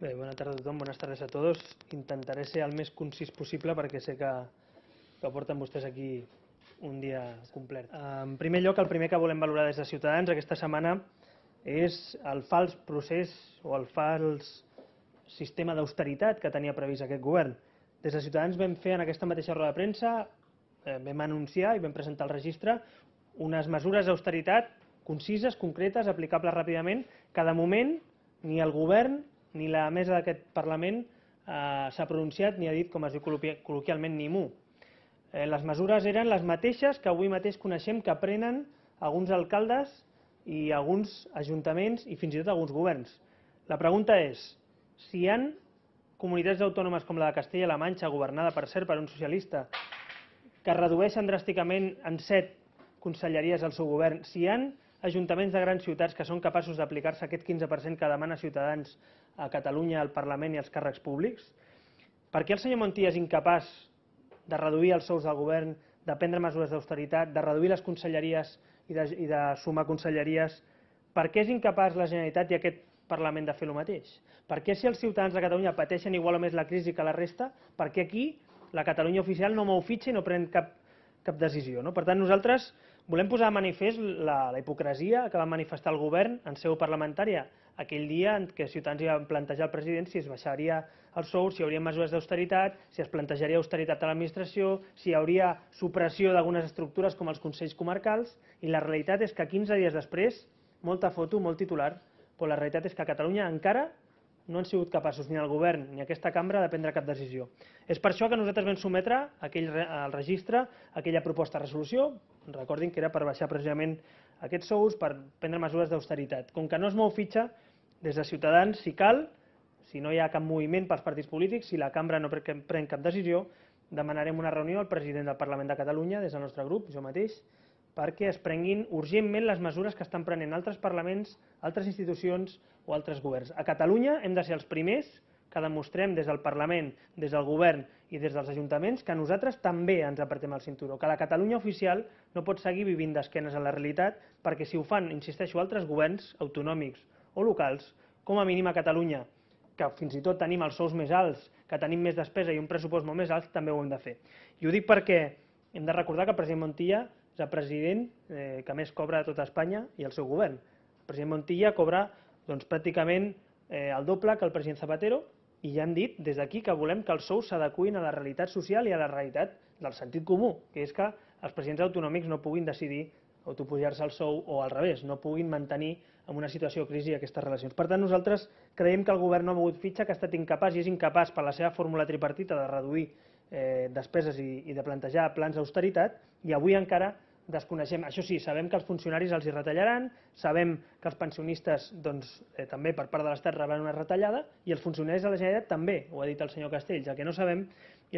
Bé, bona tarda a tothom, bones tardes a tots. Intentaré ser el més concís possible perquè sé que, que porten vostès aquí un dia complet. Eh, en primer lloc, el primer que volem valorar des de Ciutadans aquesta setmana és el fals procés o el fals sistema d'austeritat que tenia previst aquest govern. Des de Ciutadans vam fer en aquesta mateixa roda de premsa, eh, vam anunciar i vam presentar el registre unes mesures d'austeritat concises, concretes, aplicables ràpidament, que de moment ni el govern ni la mesa d'aquest Parlament eh, s'ha pronunciat ni ha dit, com es diu col·loquialment, ni mu. Eh, les mesures eren les mateixes que avui mateix coneixem que prenen alguns alcaldes i alguns ajuntaments i fins i tot alguns governs. La pregunta és, si hi han comunitats autònomes com la de Castella-La Manxa, governada per cert per un socialista, que redueixen dràsticament en set conselleries al seu govern, si hi han ajuntaments de grans ciutats que són capaços d'aplicar-se aquest 15% que demana Ciutadans a Catalunya al Parlament i als càrrecs públics? Per què el senyor Montí és incapaç de reduir els sous del govern, de prendre mesures d'austeritat, de reduir les conselleries i de, i de sumar conselleries? Per què és incapaç la Generalitat i aquest Parlament de fer el mateix? Per què si els ciutadans de Catalunya pateixen igual o més la crisi que la resta, per què aquí la Catalunya oficial no mou fitxa i no pren cap, cap decisió? No? Per tant, nosaltres volem posar a manifest la, la hipocresia que va manifestar el govern en seu parlamentària aquell dia en què Ciutadans ja van plantejar al president si es baixaria el sou, si hi hauria mesures d'austeritat, si es plantejaria austeritat a l'administració, si hi hauria supressió d'algunes estructures com els Consells Comarcals, i la realitat és que 15 dies després, molta foto, molt titular, però la realitat és que a Catalunya encara no han sigut capaços ni el govern ni aquesta cambra de prendre cap decisió. És per això que nosaltres vam sometre aquell, al registre aquella proposta de resolució, recordin que era per baixar precisament aquests sous, per prendre mesures d'austeritat. Com que no es mou fitxa, des de Ciutadans, si cal, si no hi ha cap moviment pels partits polítics, si la cambra no pren cap decisió, demanarem una reunió al president del Parlament de Catalunya, des del nostre grup, jo mateix, perquè es prenguin urgentment les mesures que estan prenent altres parlaments, altres institucions o altres governs. A Catalunya hem de ser els primers que demostrem des del Parlament, des del govern i des dels ajuntaments que nosaltres també ens apretem el cinturó, que la Catalunya oficial no pot seguir vivint d'esquenes a la realitat perquè si ho fan, insisteixo, altres governs autonòmics o locals, com a mínim a Catalunya, que fins i tot tenim els sous més alts, que tenim més despesa i un pressupost molt més alt, també ho hem de fer. I ho dic perquè hem de recordar que el president Montilla és el president eh, que més cobra a tot Espanya i el seu govern. El president Montilla cobra doncs, pràcticament eh, el doble que el president Zapatero, i ja hem dit des d'aquí que volem que els sous s'adecuin a la realitat social i a la realitat del sentit comú, que és que els presidents autonòmics no puguin decidir o tu pujar-se el sou o al revés, no puguin mantenir en una situació de crisi aquestes relacions. Per tant, nosaltres creiem que el govern no ha mogut fitxa, que ha estat incapaç i és incapaç per la seva fórmula tripartita de reduir eh, despeses i, i de plantejar plans d'austeritat i avui encara desconeixem. Això sí, sabem que els funcionaris els hi retallaran, sabem que els pensionistes doncs, eh, també per part de l'Estat rebran una retallada i els funcionaris de la Generalitat també, ho ha dit el senyor Castells. El que no sabem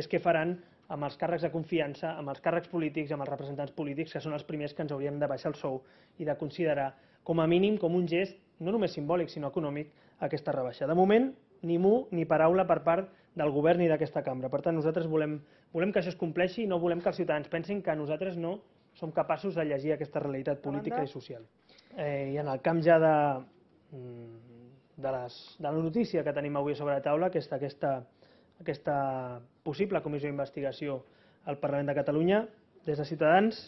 és què faran amb els càrrecs de confiança, amb els càrrecs polítics, amb els representants polítics, que són els primers que ens hauríem de baixar el sou i de considerar com a mínim, com un gest, no només simbòlic, sinó econòmic, aquesta rebaixa. De moment, ni mu ni paraula per part del govern ni d'aquesta cambra. Per tant, nosaltres volem, volem que això es compleixi i no volem que els ciutadans pensin que nosaltres no som capaços de llegir aquesta realitat política i social. Eh, I en el camp ja de, mm, de, les, de la notícia que tenim avui sobre la taula, que és aquesta aquesta possible comissió d'investigació al Parlament de Catalunya. Des de Ciutadans,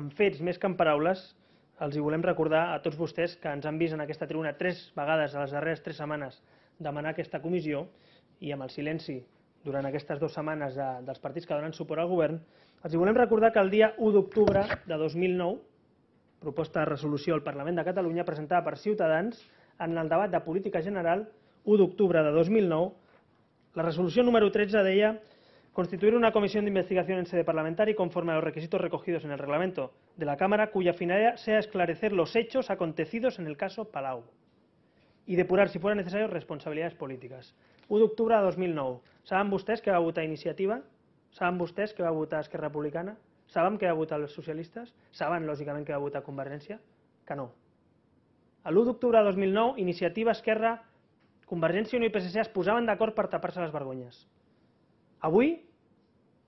amb fets més que amb paraules, els hi volem recordar a tots vostès que ens han vist en aquesta tribuna tres vegades a les darreres tres setmanes demanar aquesta comissió i amb el silenci durant aquestes dues setmanes de, dels partits que donen suport al govern, els hi volem recordar que el dia 1 d'octubre de 2009, proposta de resolució al Parlament de Catalunya presentada per Ciutadans, en el debat de política general 1 d'octubre de 2009, La resolución número 13 ella constituir una comisión de investigación en sede parlamentaria conforme a los requisitos recogidos en el reglamento de la Cámara, cuya finalidad sea esclarecer los hechos acontecidos en el caso Palau y depurar, si fuera necesario, responsabilidades políticas. 1 octubre de 2009. Saben ustedes que va a votar iniciativa? Saben ustedes que va a votar Esquerra Republicana? Saben que va a votar Los Socialistas? Saben, lógicamente, que va votar Convergencia? Que no. de octubre de 2009, Iniciativa, Esquerra, Convergència i Unió i PSC es posaven d'acord per tapar-se les vergonyes. Avui,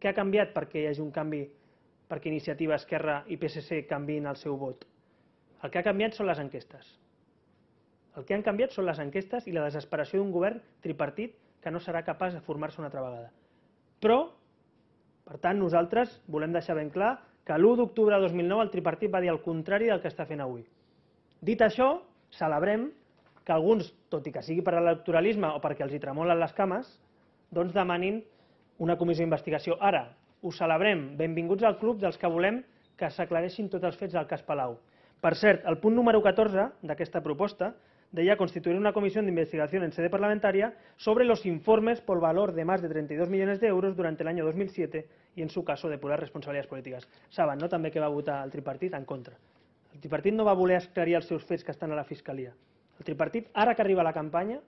què ha canviat perquè hi hagi un canvi perquè Iniciativa, Esquerra i PSC canvin el seu vot? El que ha canviat són les enquestes. El que han canviat són les enquestes i la desesperació d'un govern tripartit que no serà capaç de formar-se una altra vegada. Però, per tant, nosaltres volem deixar ben clar que l'1 d'octubre de 2009 el tripartit va dir el contrari del que està fent avui. Dit això, celebrem que alguns, tot i que sigui per l'electoralisme o perquè els hi tremolen les cames, doncs demanin una comissió d'investigació. Ara, ho celebrem, benvinguts al club dels que volem que s'aclareixin tots els fets del cas Palau. Per cert, el punt número 14 d'aquesta proposta deia constituir una comissió d'investigació en sede parlamentària sobre los informes por valor de más de 32 millones de euros durante el año 2007 y en su caso depurar responsabilidades políticas. Saben, no?, també que va votar el tripartit en contra. El tripartit no va voler esclarir els seus fets que estan a la Fiscalia. El tripartit, ara que arriba la campanya,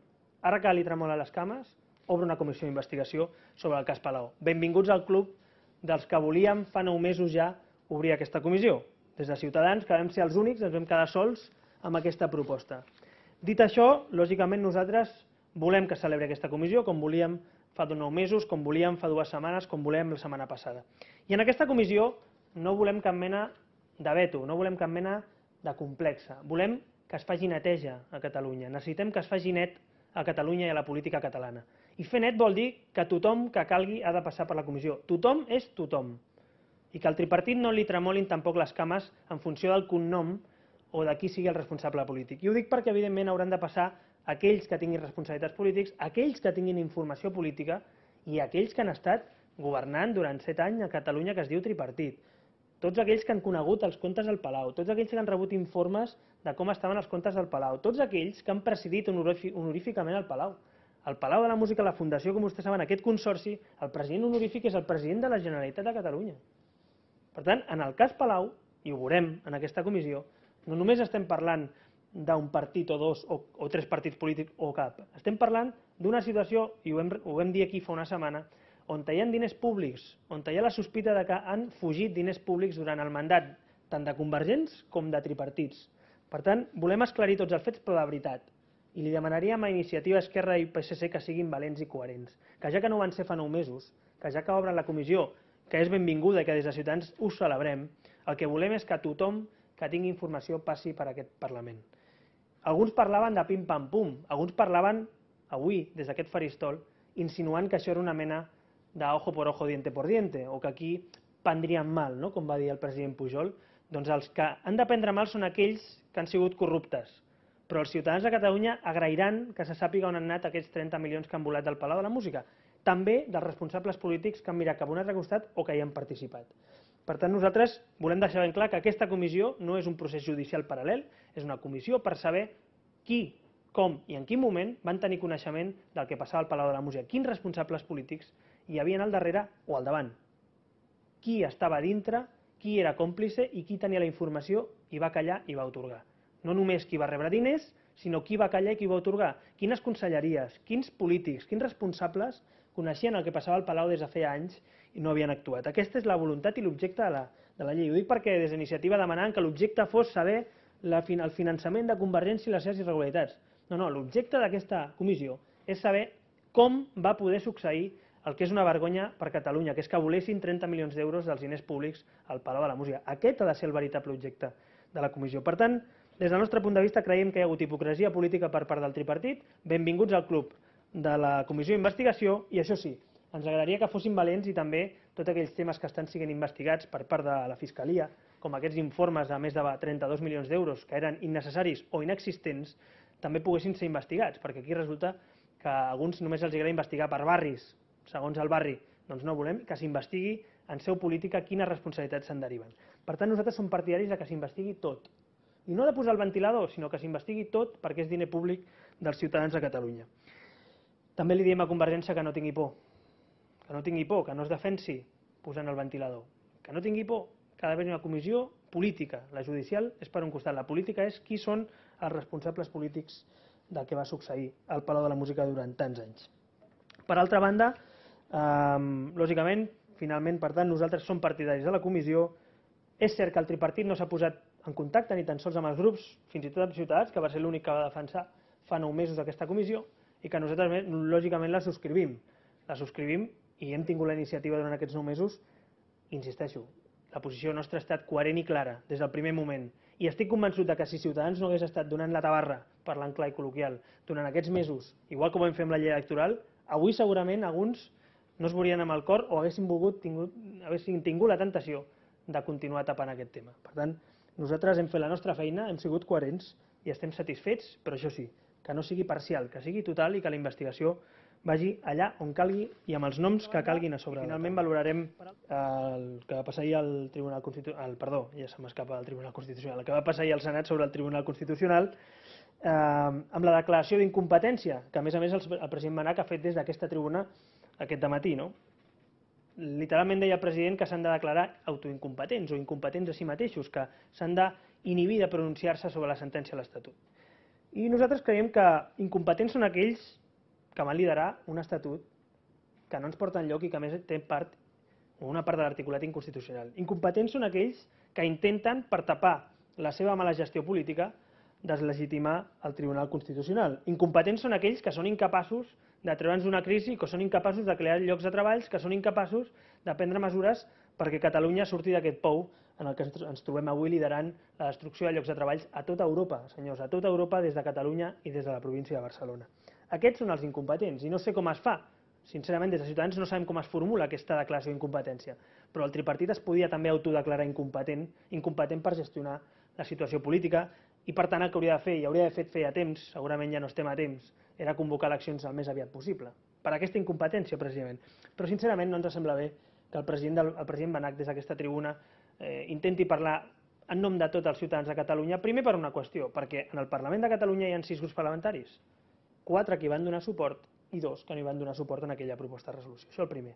ara que li tremola les cames, obre una comissió d'investigació sobre el cas Palau. Benvinguts al club dels que volíem fa nou mesos ja obrir aquesta comissió. Des de Ciutadans, que vam ser els únics, ens vam quedar sols amb aquesta proposta. Dit això, lògicament nosaltres volem que celebri aquesta comissió, com volíem fa nou mesos, com volíem fa dues setmanes, com volem la setmana passada. I en aquesta comissió no volem cap mena de veto, no volem cap mena de complexa. Volem que es faci neteja a Catalunya, necessitem que es faci net a Catalunya i a la política catalana. I fer net vol dir que tothom que calgui ha de passar per la comissió. Tothom és tothom. I que al tripartit no li tremolin tampoc les cames en funció del cognom o de qui sigui el responsable polític. I ho dic perquè, evidentment, hauran de passar aquells que tinguin responsabilitats polítics, aquells que tinguin informació política i aquells que han estat governant durant set anys a Catalunya que es diu tripartit tots aquells que han conegut els comptes del Palau, tots aquells que han rebut informes de com estaven els comptes del Palau, tots aquells que han presidit honoríficament el Palau. El Palau de la Música, la Fundació, com vostès saben, aquest consorci, el president honorífic és el president de la Generalitat de Catalunya. Per tant, en el cas Palau, i ho veurem en aquesta comissió, no només estem parlant d'un partit o dos o, o tres partits polítics o cap, estem parlant d'una situació, i ho hem, ho hem aquí fa una setmana, on hi ha diners públics, on hi ha la sospita de que han fugit diners públics durant el mandat, tant de convergents com de tripartits. Per tant, volem esclarir tots els fets, però de veritat. I li demanaríem a Iniciativa Esquerra i PSC que siguin valents i coherents, que ja que no van ser fa nou mesos, que ja que obren la comissió, que és benvinguda i que des de Ciutadans ho celebrem, el que volem és que tothom que tingui informació passi per aquest Parlament. Alguns parlaven de pim-pam-pum, alguns parlaven avui, des d'aquest faristol, insinuant que això era una mena de ojo por ojo, diente por diente, o que aquí prendrien mal, no? com va dir el president Pujol, doncs els que han de prendre mal són aquells que han sigut corruptes, però els ciutadans de Catalunya agrairan que se sàpiga on han anat aquests 30 milions que han volat del Palau de la Música, també dels responsables polítics que han mirat cap a un altre costat o que hi han participat. Per tant, nosaltres volem deixar ben clar que aquesta comissió no és un procés judicial paral·lel, és una comissió per saber qui, com i en quin moment van tenir coneixement del que passava al Palau de la Música, quins responsables polítics hi havia al darrere o al davant. Qui estava dintre, qui era còmplice i qui tenia la informació i va callar i va otorgar. No només qui va rebre diners, sinó qui va callar i qui va otorgar. Quines conselleries, quins polítics, quins responsables coneixien el que passava al Palau des de feia anys i no havien actuat. Aquesta és la voluntat i l'objecte de, la, de la llei. Ho dic perquè des d'iniciativa demanant que l'objecte fos saber la, el finançament de Convergència i les seves irregularitats. No, no, l'objecte d'aquesta comissió és saber com va poder succeir el que és una vergonya per Catalunya, que és que volessin 30 milions d'euros dels diners públics al Palau de la Música. Aquest ha de ser el veritable objecte de la comissió. Per tant, des del nostre punt de vista creiem que hi ha hagut hipocresia política per part del tripartit. Benvinguts al club de la comissió d'investigació i això sí, ens agradaria que fossin valents i també tots aquells temes que estan siguent investigats per part de la Fiscalia, com aquests informes de més de 32 milions d'euros que eren innecessaris o inexistents, també poguessin ser investigats, perquè aquí resulta que alguns només els agrada investigar per barris segons el barri, doncs no volem que s'investigui en seu política quines responsabilitats se'n deriven. Per tant, nosaltres som partidaris de que s'investigui tot. I no de posar el ventilador, sinó que s'investigui tot perquè és diner públic dels ciutadans de Catalunya. També li diem a Convergència que no tingui por, que no tingui por, que no es defensi posant el ventilador, que no tingui por, que ha d'haver una comissió política. La judicial és per un costat, la política és qui són els responsables polítics del que va succeir al Palau de la Música durant tants anys. Per altra banda, Um, lògicament, finalment, per tant, nosaltres som partidaris de la comissió. És cert que el tripartit no s'ha posat en contacte ni tan sols amb els grups, fins i tot amb Ciutadans, que va ser l'únic que va defensar fa nou mesos aquesta comissió, i que nosaltres, lògicament, la subscrivim. La subscrivim i hem tingut la iniciativa durant aquests nou mesos, insisteixo, la posició nostra ha estat coherent i clara des del primer moment. I estic convençut de que si Ciutadans no hagués estat donant la tabarra, parlant clar i col·loquial, durant aquests mesos, igual com vam fer amb la llei electoral, avui segurament alguns no es morien amb el cor o haguessin, volgut, tingut, haguessin tingut la tentació de continuar tapant aquest tema. Per tant, nosaltres hem fet la nostra feina, hem sigut coherents i estem satisfets, però això sí, que no sigui parcial, que sigui total i que la investigació vagi allà on calgui i amb els noms que calguin a sobre. Finalment valorarem el que va passar ahir al Tribunal Constitucional, perdó, ja se m'escapa del Tribunal Constitucional, el que va passar ahir al Senat sobre el Tribunal Constitucional eh, amb la declaració d'incompetència, que a més a més el, president Manac ha fet des d'aquesta tribuna aquest dematí, no? Literalment deia el president que s'han de declarar autoincompetents o incompetents a si mateixos, que s'han d'inhibir de pronunciar-se sobre la sentència de l'Estatut. I nosaltres creiem que incompetents són aquells que van liderar un estatut que no ens porta lloc i que més té part una part de l'articulat inconstitucional. Incompetents són aquells que intenten, per tapar la seva mala gestió política, deslegitimar el Tribunal Constitucional. Incompetents són aquells que són incapaços de treure'ns d'una crisi, que són incapaços de crear llocs de treball, que són incapaços de prendre mesures perquè Catalunya surti d'aquest pou en el que ens trobem avui liderant la destrucció de llocs de treball a tota Europa, senyors, a tota Europa, des de Catalunya i des de la província de Barcelona. Aquests són els incompetents i no sé com es fa. Sincerament, des de Ciutadans no sabem com es formula aquesta declaració d'incompetència, però el tripartit es podia també autodeclarar incompetent, incompetent per gestionar la situació política, i per tant el que hauria de fer, i hauria de fer feia temps, segurament ja no estem a temps, era convocar eleccions el més aviat possible, per aquesta incompetència precisament. Però sincerament no ens sembla bé que el president, del, el president Benac des d'aquesta tribuna eh, intenti parlar en nom de tots els ciutadans de Catalunya, primer per una qüestió, perquè en el Parlament de Catalunya hi ha sis grups parlamentaris, quatre que hi van donar suport i dos que no hi van donar suport en aquella proposta de resolució, això el primer.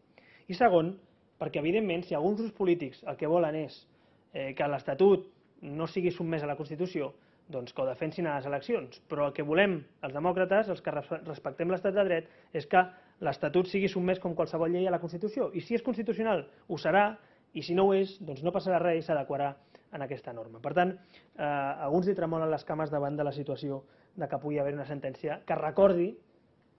I segon, perquè evidentment si alguns grups polítics el que volen és eh, que l'Estatut no sigui sotmès a la Constitució, doncs, que ho defensin a les eleccions, però el que volem els demòcrates, els que respectem l'estat de dret, és que l'Estatut sigui sotmès com qualsevol llei a la Constitució, i si és constitucional ho serà, i si no ho és, doncs no passarà res i s'adequarà en aquesta norma. Per tant, eh, alguns li tremolen les cames davant de la situació de que pugui haver una sentència que recordi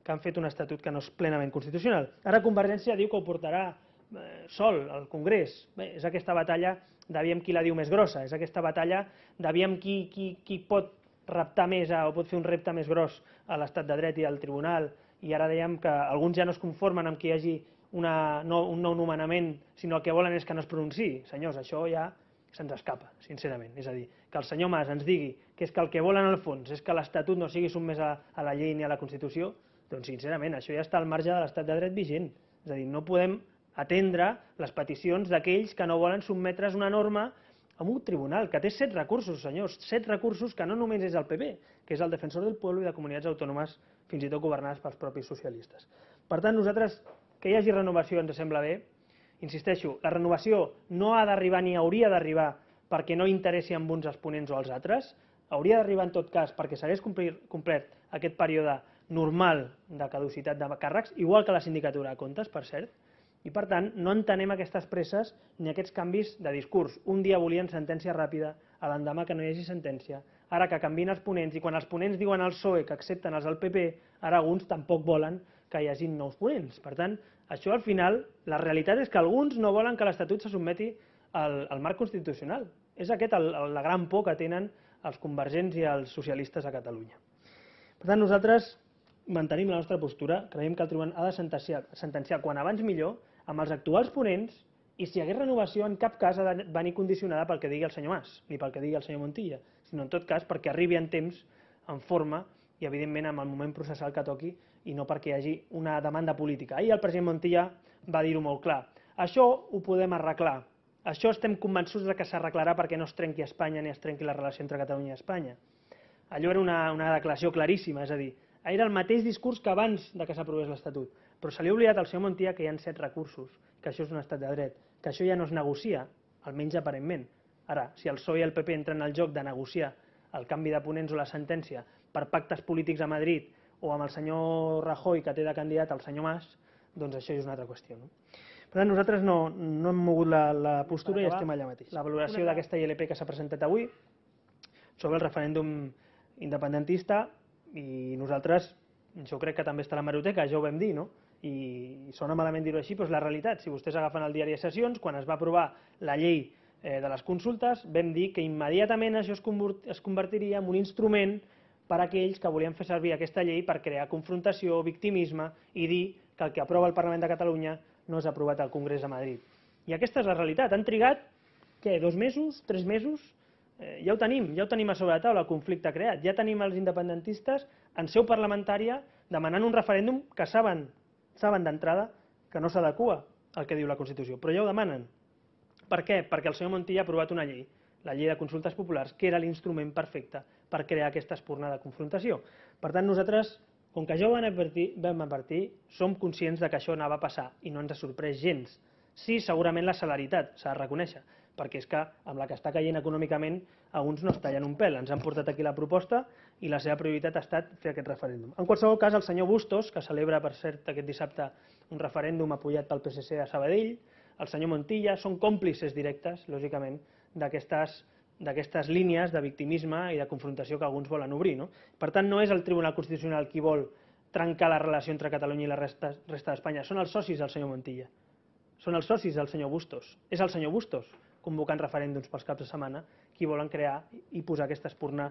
que han fet un estatut que no és plenament constitucional. Ara Convergència diu que ho portarà eh, sol al Congrés. Bé, és aquesta batalla d'aviam qui la diu més grossa, és aquesta batalla d'aviam qui, qui, qui pot reptar més a, o pot fer un repte més gros a l'estat de dret i al tribunal, i ara dèiem que alguns ja no es conformen amb que hi hagi una, no, un nou nomenament, sinó el que volen és que no es pronunciï. Senyors, això ja se'ns escapa, sincerament. És a dir, que el senyor Mas ens digui que és que el que volen al fons és que l'Estatut no sigui sotmès a, a la llei ni a la Constitució, doncs sincerament, això ja està al marge de l'estat de dret vigent. És a dir, no podem atendre les peticions d'aquells que no volen sotmetre's una norma a un tribunal que té set recursos, senyors, set recursos que no només és el PP, que és el defensor del poble i de comunitats autònomes fins i tot governades pels propis socialistes. Per tant, nosaltres, que hi hagi renovació ens sembla bé, insisteixo, la renovació no ha d'arribar ni hauria d'arribar perquè no interessi amb uns exponents o els altres, hauria d'arribar en tot cas perquè s'hagués complert aquest període normal de caducitat de càrrecs, igual que la sindicatura de comptes, per cert, i per tant, no entenem aquestes presses ni aquests canvis de discurs. Un dia volien sentència ràpida, a l'endemà que no hi hagi sentència. Ara que canvien els ponents i quan els ponents diuen al PSOE que accepten els del PP, ara alguns tampoc volen que hi hagin nous ponents. Per tant, això al final, la realitat és que alguns no volen que l'Estatut se sotmeti al, al marc constitucional. És aquest el, el, la gran por que tenen els convergents i els socialistes a Catalunya. Per tant, nosaltres mantenim la nostra postura, creiem que el tribunal ha de sentenciar, sentenciar quan abans millor, amb els actuals ponents i si hi hagués renovació, en cap cas ha de venir condicionada pel que digui el senyor Mas, ni pel que digui el senyor Montilla, sinó en tot cas perquè arribi en temps, en forma i evidentment amb el moment processal que toqui i no perquè hi hagi una demanda política. Ahir el president Montilla va dir-ho molt clar. Això ho podem arreglar. Això estem convençuts de que s'arreglarà perquè no es trenqui Espanya ni es trenqui la relació entre Catalunya i Espanya. Allò era una, una declaració claríssima, és a dir, era el mateix discurs que abans de que s'aprovés l'Estatut però se li ha oblidat al senyor Montilla que hi ha set recursos, que això és un estat de dret, que això ja no es negocia, almenys aparentment. Ara, si el PSOE i el PP entren al joc de negociar el canvi de ponents o la sentència per pactes polítics a Madrid o amb el senyor Rajoy que té de candidat el senyor Mas, doncs això és una altra qüestió. No? Per tant, nosaltres no, no hem mogut la, la postura acabar, i estem allà mateix. La valoració d'aquesta ILP que s'ha presentat avui sobre el referèndum independentista i nosaltres, jo crec que també està a la Maroteca, ja ho vam dir, no? i sona malament dir-ho així, però és la realitat. Si vostès agafen el diari de sessions, quan es va aprovar la llei eh, de les consultes, vam dir que immediatament això es convertiria en un instrument per a aquells que volien fer servir aquesta llei per crear confrontació, victimisme i dir que el que aprova el Parlament de Catalunya no és aprovat al Congrés de Madrid. I aquesta és la realitat. Han trigat, què, dos mesos, tres mesos? Eh, ja ho tenim, ja ho tenim a sobre la taula, el conflicte creat. Ja tenim els independentistes en seu parlamentària demanant un referèndum que saben saben d'entrada que no s'adequa al que diu la Constitució, però ja ho demanen. Per què? Perquè el senyor Montilla ha aprovat una llei, la llei de consultes populars, que era l'instrument perfecte per crear aquesta espurna de confrontació. Per tant, nosaltres, com que ja ho vam advertir, vam advertir, som conscients de que això anava a passar i no ens ha sorprès gens. Sí, segurament la celeritat, s'ha de reconèixer, perquè és que amb la que està caient econòmicament a uns no es tallen un pèl. Ens han portat aquí la proposta i la seva prioritat ha estat fer aquest referèndum. En qualsevol cas, el senyor Bustos, que celebra, per cert, aquest dissabte un referèndum apoyat pel PSC a Sabadell, el senyor Montilla, són còmplices directes, lògicament, d'aquestes d'aquestes línies de victimisme i de confrontació que alguns volen obrir. No? Per tant, no és el Tribunal Constitucional qui vol trencar la relació entre Catalunya i la resta, resta d'Espanya, són els socis del senyor Montilla són els socis del senyor Bustos. És el senyor Bustos convocant referèndums pels caps de setmana qui volen crear i posar aquesta espurna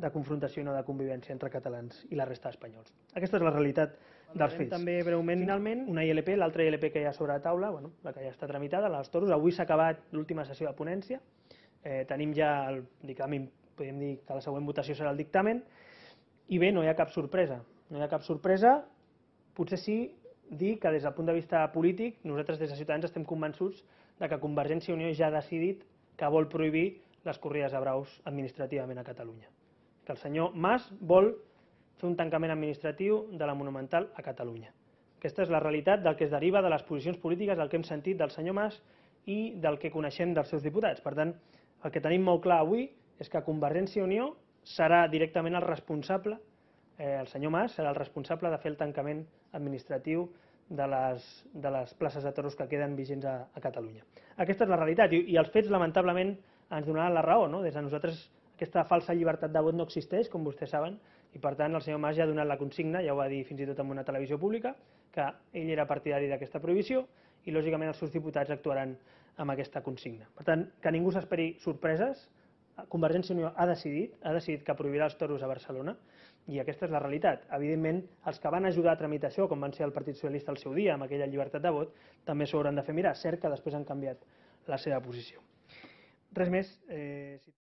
de confrontació i no de convivència entre catalans i la resta d'espanyols. Aquesta és la realitat dels fets. També breument, finalment, una ILP, l'altra ILP que hi ha sobre la taula, bueno, la que ja està tramitada, la dels toros, avui s'ha acabat l'última sessió de ponència, eh, tenim ja el dictamen, podríem dir que la següent votació serà el dictamen, i bé, no hi ha cap sorpresa. No hi ha cap sorpresa, potser sí dir que des del punt de vista polític, nosaltres des de Ciutadans estem convençuts de que Convergència i Unió ja ha decidit que vol prohibir les corrides de braus administrativament a Catalunya. Que el senyor Mas vol fer un tancament administratiu de la Monumental a Catalunya. Aquesta és la realitat del que es deriva de les posicions polítiques, del que hem sentit del senyor Mas i del que coneixem dels seus diputats. Per tant, el que tenim molt clar avui és que Convergència i Unió serà directament el responsable, eh, el senyor Mas serà el responsable de fer el tancament administratiu administratiu de les, de les places de toros que queden vigents a, a Catalunya. Aquesta és la realitat i, i els fets, lamentablement, ens donaran la raó. No? Des de nosaltres aquesta falsa llibertat de vot no existeix, com vostès saben, i per tant el senyor Mas ja ha donat la consigna, ja ho va dir fins i tot en una televisió pública, que ell era partidari d'aquesta prohibició i lògicament els seus diputats actuaran amb aquesta consigna. Per tant, que ningú s'esperi sorpreses, Convergència i Unió ha decidit, ha decidit que prohibirà els toros a Barcelona, i aquesta és la realitat. Evidentment, els que van ajudar a tramitació, com van ser el Partit Socialista al seu dia, amb aquella llibertat de vot, també s'ho hauran de fer mirar. Cert que després han canviat la seva posició. Res més. Eh...